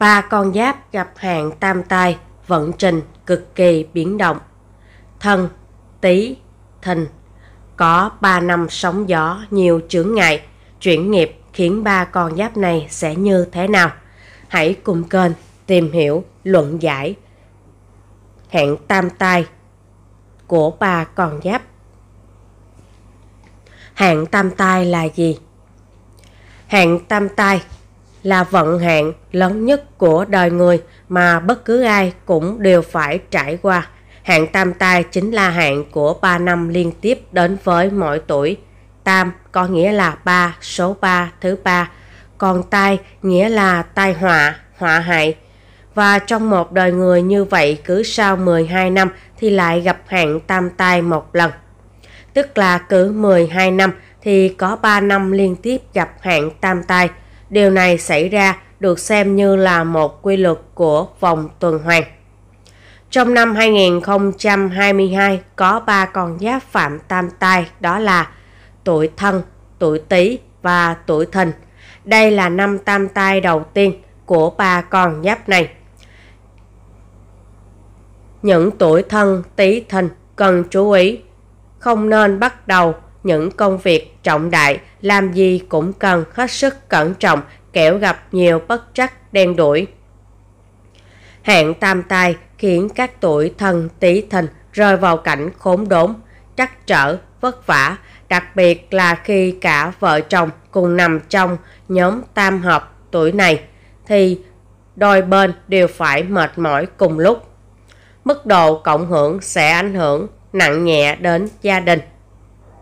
ba con giáp gặp hạn tam tai vận trình cực kỳ biến động. Thân, Tý, Thìn có ba năm sóng gió nhiều chướng ngại, chuyển nghiệp khiến ba con giáp này sẽ như thế nào? Hãy cùng kênh tìm hiểu, luận giải hạn tam tai của ba con giáp. Hạn tam tai là gì? Hạn tam tai là vận hạn lớn nhất của đời người mà bất cứ ai cũng đều phải trải qua. Hạn tam tai chính là hạn của 3 năm liên tiếp đến với mỗi tuổi. Tam có nghĩa là 3, số 3, thứ 3. Còn tai nghĩa là tai họa, họa hại. Và trong một đời người như vậy cứ sau 12 năm thì lại gặp hạn tam tai một lần. Tức là cứ 12 năm thì có 3 năm liên tiếp gặp hạn tam tai – Điều này xảy ra được xem như là một quy luật của vòng tuần hoàn. Trong năm 2022 có ba con giáp phạm tam tai đó là tuổi thân, tuổi tý và tuổi thìn. Đây là năm tam tai đầu tiên của ba con giáp này. Những tuổi thân tý thìn cần chú ý không nên bắt đầu những công việc trọng đại làm gì cũng cần hết sức cẩn trọng kẻo gặp nhiều bất trắc đen đuổi. Hạn tam tai khiến các tuổi thân tí thìn rơi vào cảnh khốn đốn, trắc trở, vất vả, đặc biệt là khi cả vợ chồng cùng nằm trong nhóm tam hợp tuổi này thì đôi bên đều phải mệt mỏi cùng lúc. Mức độ cộng hưởng sẽ ảnh hưởng nặng nhẹ đến gia đình,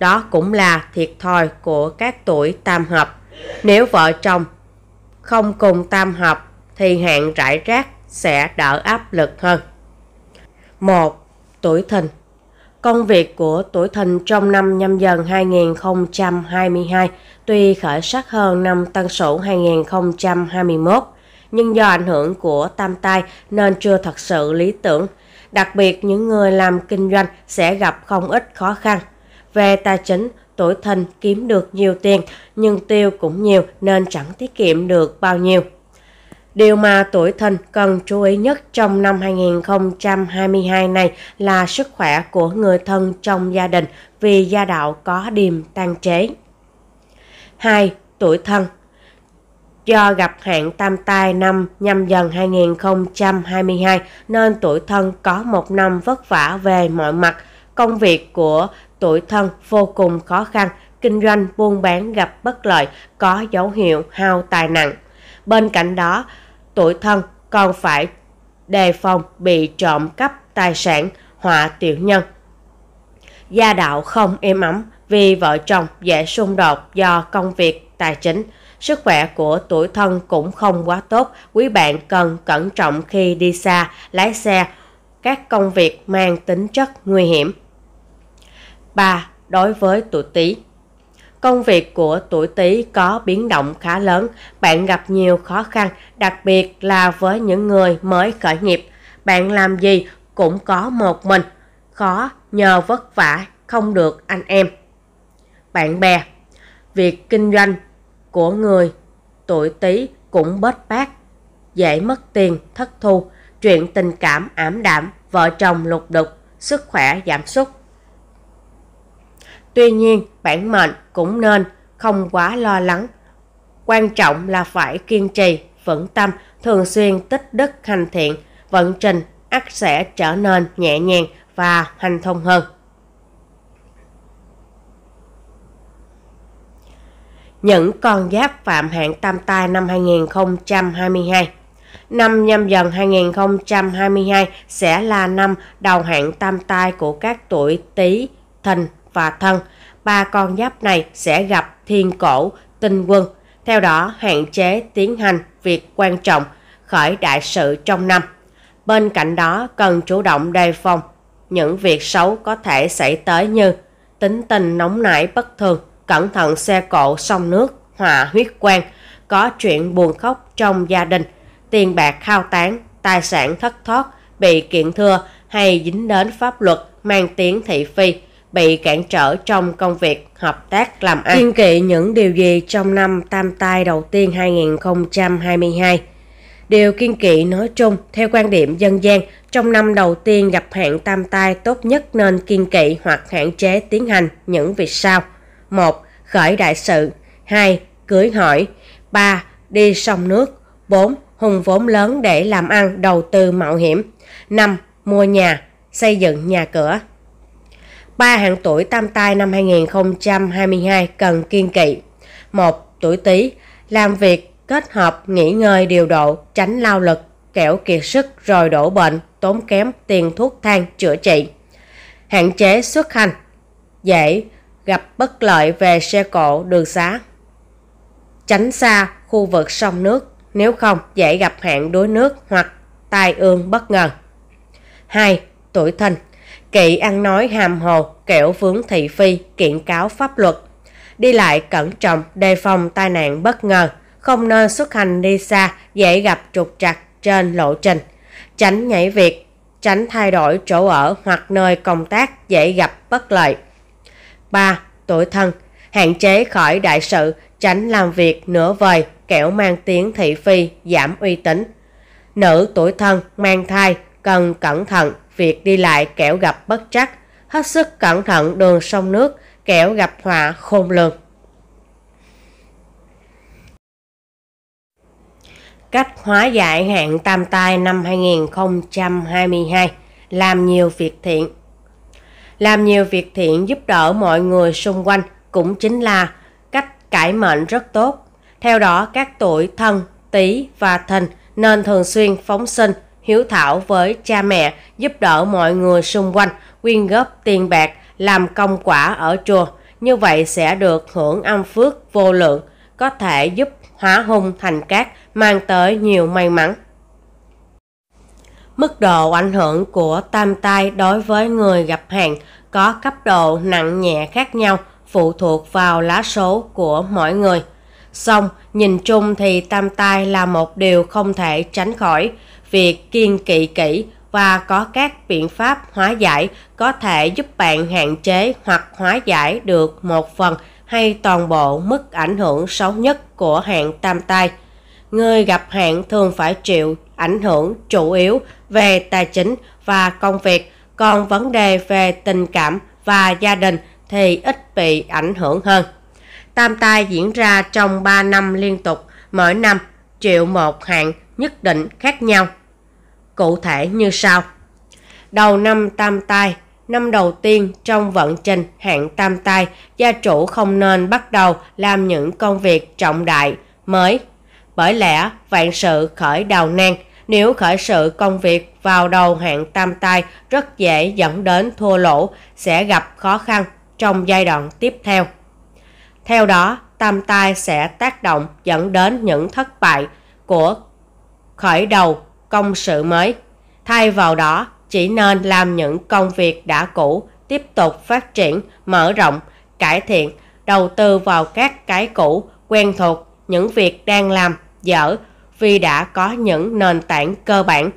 đó cũng là thiệt thòi của các tuổi tam hợp. Nếu vợ chồng không cùng tam hợp thì hạn rải rác sẽ đỡ áp lực hơn. 1. Tuổi thìn Công việc của tuổi thìn trong năm nhâm dần 2022 tuy khởi sắc hơn năm tân sửu 2021, nhưng do ảnh hưởng của tam tai nên chưa thật sự lý tưởng. Đặc biệt những người làm kinh doanh sẽ gặp không ít khó khăn. Về tài chính, tuổi thìn kiếm được nhiều tiền nhưng tiêu cũng nhiều nên chẳng tiết kiệm được bao nhiêu. Điều mà tuổi thìn cần chú ý nhất trong năm 2022 này là sức khỏe của người thân trong gia đình vì gia đạo có điềm tan chế 2. Tuổi thân Do gặp hạn tam tai năm nhâm dần 2022 nên tuổi thân có một năm vất vả về mọi mặt. Công việc của tuổi thân vô cùng khó khăn, kinh doanh buôn bán gặp bất lợi, có dấu hiệu hao tài nặng. Bên cạnh đó, tuổi thân còn phải đề phòng bị trộm cắp tài sản, họa tiểu nhân. Gia đạo không êm ấm vì vợ chồng dễ xung đột do công việc tài chính. Sức khỏe của tuổi thân cũng không quá tốt, quý bạn cần cẩn trọng khi đi xa, lái xe, các công việc mang tính chất nguy hiểm. 3. Đối với tuổi Tý Công việc của tuổi Tý có biến động khá lớn, bạn gặp nhiều khó khăn, đặc biệt là với những người mới khởi nghiệp. Bạn làm gì cũng có một mình, khó, nhờ vất vả, không được anh em. Bạn bè Việc kinh doanh của người tuổi Tý cũng bất bát, dễ mất tiền, thất thu, chuyện tình cảm ảm đạm, vợ chồng lục đục, sức khỏe giảm sút. Tuy nhiên, bản mệnh cũng nên không quá lo lắng. Quan trọng là phải kiên trì, vững tâm, thường xuyên tích đức hành thiện, vận trình ắt sẽ trở nên nhẹ nhàng và hành thông hơn. Những con giáp phạm hạng tam tai năm 2022 Năm nhâm dần 2022 sẽ là năm đầu hạng tam tai của các tuổi Tý, Thìn, và thân. Ba con giáp này sẽ gặp thiên cổ, tinh quân. Theo đó, hạn chế tiến hành việc quan trọng, khởi đại sự trong năm. Bên cạnh đó, cần chủ động đề phòng những việc xấu có thể xảy tới như tính tình nóng nảy bất thường, cẩn thận xe cộ sông nước, hòa huyết quan, có chuyện buồn khóc trong gia đình, tiền bạc khao tán, tài sản thất thoát, bị kiện thưa hay dính đến pháp luật mang tiếng thị phi bị cản trở trong công việc hợp tác làm ăn. Kiên kỵ những điều gì trong năm tam tai đầu tiên 2022? Điều kiên kỵ nói chung, theo quan điểm dân gian, trong năm đầu tiên gặp hạn tam tai tốt nhất nên kiên kỵ hoặc hạn chế tiến hành những việc sau. 1. Khởi đại sự 2. Cưới hỏi 3. Đi sông nước 4. Hùng vốn lớn để làm ăn đầu tư mạo hiểm 5. Mua nhà, xây dựng nhà cửa ba hạng tuổi tam tai năm 2022 cần kiên kỵ. 1. Tuổi Tý, làm việc kết hợp nghỉ ngơi điều độ, tránh lao lực, kẻo kiệt sức rồi đổ bệnh, tốn kém tiền thuốc thang chữa trị. Hạn chế xuất hành, dễ gặp bất lợi về xe cộ, đường xá. Tránh xa khu vực sông nước, nếu không dễ gặp hạn đuối nước hoặc tai ương bất ngờ. 2. Tuổi thìn Kỵ ăn nói hàm hồ, kẻo vướng thị phi, kiện cáo pháp luật. Đi lại cẩn trọng, đề phòng tai nạn bất ngờ, không nên xuất hành đi xa, dễ gặp trục trặc trên lộ trình. Tránh nhảy việc, tránh thay đổi chỗ ở hoặc nơi công tác dễ gặp bất lợi. 3. Tuổi thân Hạn chế khỏi đại sự, tránh làm việc nửa vời, kẻo mang tiếng thị phi, giảm uy tín. Nữ tuổi thân, mang thai, cần cẩn thận, việc đi lại kẻo gặp bất trắc, hết sức cẩn thận đường sông nước, kẻo gặp họa khôn lường. Cách hóa giải hạn tam tai năm 2022 Làm nhiều việc thiện Làm nhiều việc thiện giúp đỡ mọi người xung quanh cũng chính là cách cải mệnh rất tốt. Theo đó, các tuổi thân, tý và thìn nên thường xuyên phóng sinh, hiếu thảo với cha mẹ, giúp đỡ mọi người xung quanh, quyên góp tiền bạc, làm công quả ở chùa. Như vậy sẽ được hưởng âm phước vô lượng, có thể giúp hóa hung thành cát, mang tới nhiều may mắn. Mức độ ảnh hưởng của tam tai đối với người gặp hàng có cấp độ nặng nhẹ khác nhau phụ thuộc vào lá số của mỗi người. Xong, nhìn chung thì tam tai là một điều không thể tránh khỏi việc kiên kỵ kỹ và có các biện pháp hóa giải có thể giúp bạn hạn chế hoặc hóa giải được một phần hay toàn bộ mức ảnh hưởng xấu nhất của hạn tam tai. Người gặp hạn thường phải chịu ảnh hưởng chủ yếu về tài chính và công việc, còn vấn đề về tình cảm và gia đình thì ít bị ảnh hưởng hơn. Tam tai diễn ra trong 3 năm liên tục, mỗi năm chịu một hạn nhất định khác nhau cụ thể như sau. Đầu năm tam tai, năm đầu tiên trong vận trình hạn tam tai, gia chủ không nên bắt đầu làm những công việc trọng đại mới. Bởi lẽ vạn sự khởi đầu nan, nếu khởi sự công việc vào đầu hạn tam tai rất dễ dẫn đến thua lỗ, sẽ gặp khó khăn trong giai đoạn tiếp theo. Theo đó, tam tai sẽ tác động dẫn đến những thất bại của khởi đầu công sự mới. Thay vào đó, chỉ nên làm những công việc đã cũ, tiếp tục phát triển, mở rộng, cải thiện, đầu tư vào các cái cũ, quen thuộc, những việc đang làm, dở, vì đã có những nền tảng cơ bản.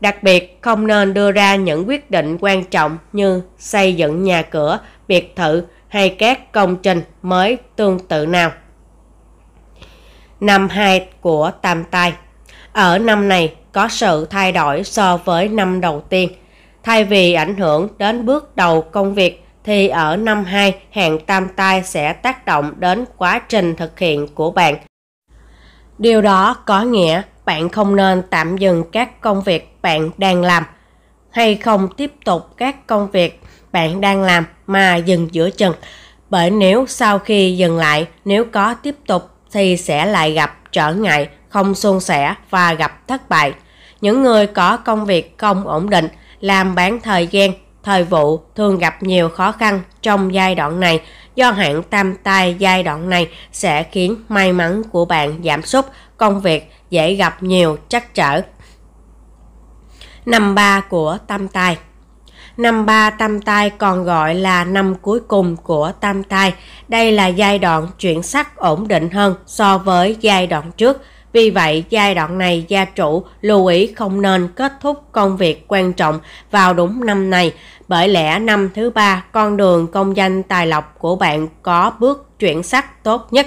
Đặc biệt, không nên đưa ra những quyết định quan trọng như xây dựng nhà cửa, biệt thự hay các công trình mới tương tự nào. Năm 2 của Tam Tai Ở năm này, có sự thay đổi so với năm đầu tiên. Thay vì ảnh hưởng đến bước đầu công việc thì ở năm 2 hạn tam tai sẽ tác động đến quá trình thực hiện của bạn. Điều đó có nghĩa bạn không nên tạm dừng các công việc bạn đang làm hay không tiếp tục các công việc bạn đang làm mà dừng giữa chừng bởi nếu sau khi dừng lại nếu có tiếp tục thì sẽ lại gặp trở ngại không suôn sẻ và gặp thất bại những người có công việc không ổn định, làm bán thời gian, thời vụ thường gặp nhiều khó khăn trong giai đoạn này do hạn tam tai giai đoạn này sẽ khiến may mắn của bạn giảm sút, công việc dễ gặp nhiều trắc trở. Năm 3 của tam tai Năm 3 tam tai còn gọi là năm cuối cùng của tam tai. Đây là giai đoạn chuyển sắc ổn định hơn so với giai đoạn trước. Vì vậy, giai đoạn này gia chủ lưu ý không nên kết thúc công việc quan trọng vào đúng năm này, bởi lẽ năm thứ ba con đường công danh tài lộc của bạn có bước chuyển sắc tốt nhất.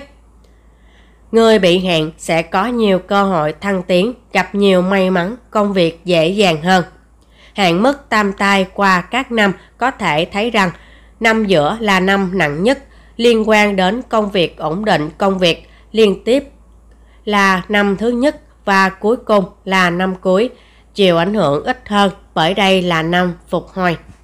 Người bị hạn sẽ có nhiều cơ hội thăng tiến, gặp nhiều may mắn, công việc dễ dàng hơn. Hạn mức tam tai qua các năm có thể thấy rằng năm giữa là năm nặng nhất liên quan đến công việc ổn định công việc liên tiếp là năm thứ nhất và cuối cùng là năm cuối, chịu ảnh hưởng ít hơn bởi đây là năm phục hồi.